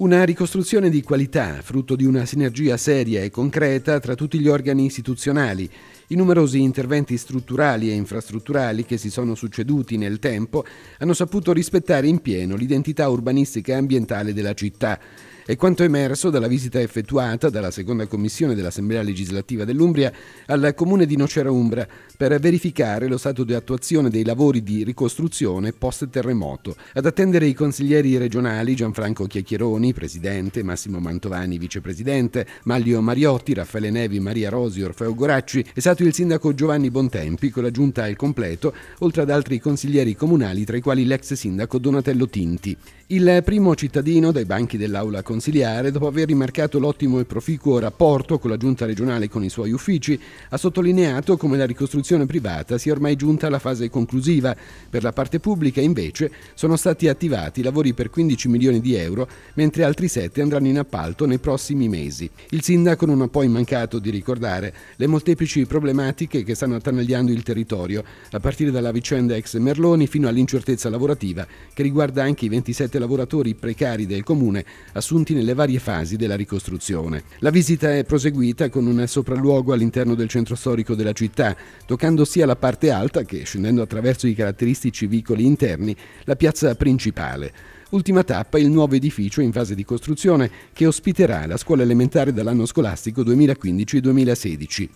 Una ricostruzione di qualità, frutto di una sinergia seria e concreta tra tutti gli organi istituzionali, i numerosi interventi strutturali e infrastrutturali che si sono succeduti nel tempo hanno saputo rispettare in pieno l'identità urbanistica e ambientale della città è quanto emerso dalla visita effettuata dalla seconda commissione dell'Assemblea legislativa dell'Umbria al comune di Nocera Umbra per verificare lo stato di attuazione dei lavori di ricostruzione post-terremoto. Ad attendere i consiglieri regionali Gianfranco Chiacchieroni, presidente, Massimo Mantovani, vicepresidente, Maglio Mariotti, Raffaele Nevi, Maria Rosi, Orfeo Goracci, è stato il sindaco Giovanni Bontempi con la giunta al completo, oltre ad altri consiglieri comunali tra i quali l'ex sindaco Donatello Tinti. Il primo cittadino dai banchi dell'aula consigliere consiliare, dopo aver rimarcato l'ottimo e proficuo rapporto con la giunta regionale e con i suoi uffici, ha sottolineato come la ricostruzione privata sia ormai giunta alla fase conclusiva. Per la parte pubblica, invece, sono stati attivati lavori per 15 milioni di euro, mentre altri 7 andranno in appalto nei prossimi mesi. Il sindaco non ha poi mancato di ricordare le molteplici problematiche che stanno attanagliando il territorio, a partire dalla vicenda ex Merloni fino all'incertezza lavorativa, che riguarda anche i 27 lavoratori precari del comune assunti defunti nelle varie fasi della ricostruzione. La visita è proseguita con un sopralluogo all'interno del centro storico della città, toccando sia la parte alta che, scendendo attraverso i caratteristici vicoli interni, la piazza principale. Ultima tappa il nuovo edificio in fase di costruzione che ospiterà la scuola elementare dall'anno scolastico 2015-2016.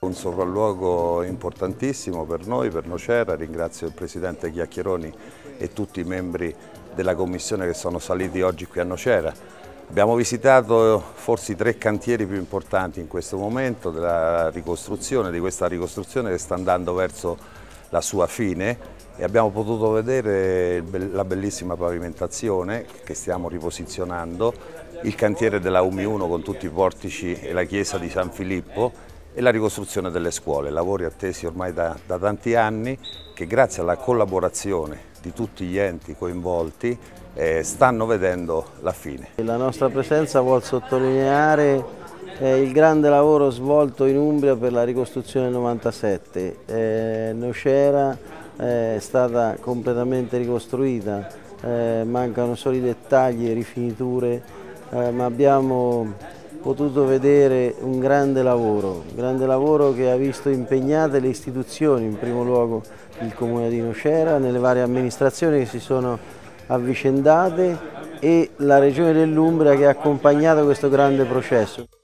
Un sopralluogo importantissimo per noi, per Nocera, ringrazio il Presidente Chiacchieroni e tutti i membri della Commissione che sono saliti oggi qui a Nocera. Abbiamo visitato forse i tre cantieri più importanti in questo momento della ricostruzione, di questa ricostruzione che sta andando verso la sua fine e abbiamo potuto vedere la bellissima pavimentazione che stiamo riposizionando, il cantiere della UMI 1 con tutti i portici e la chiesa di San Filippo e la ricostruzione delle scuole, lavori attesi ormai da, da tanti anni che grazie alla collaborazione di tutti gli enti coinvolti eh, stanno vedendo la fine. La nostra presenza vuol sottolineare eh, il grande lavoro svolto in Umbria per la ricostruzione del 97. Eh, Nocera eh, è stata completamente ricostruita, eh, mancano solo i dettagli e rifiniture, eh, ma abbiamo potuto vedere un grande lavoro, un grande lavoro che ha visto impegnate le istituzioni, in primo luogo il Comune di Nocera, nelle varie amministrazioni che si sono avvicendate e la Regione dell'Umbria che ha accompagnato questo grande processo.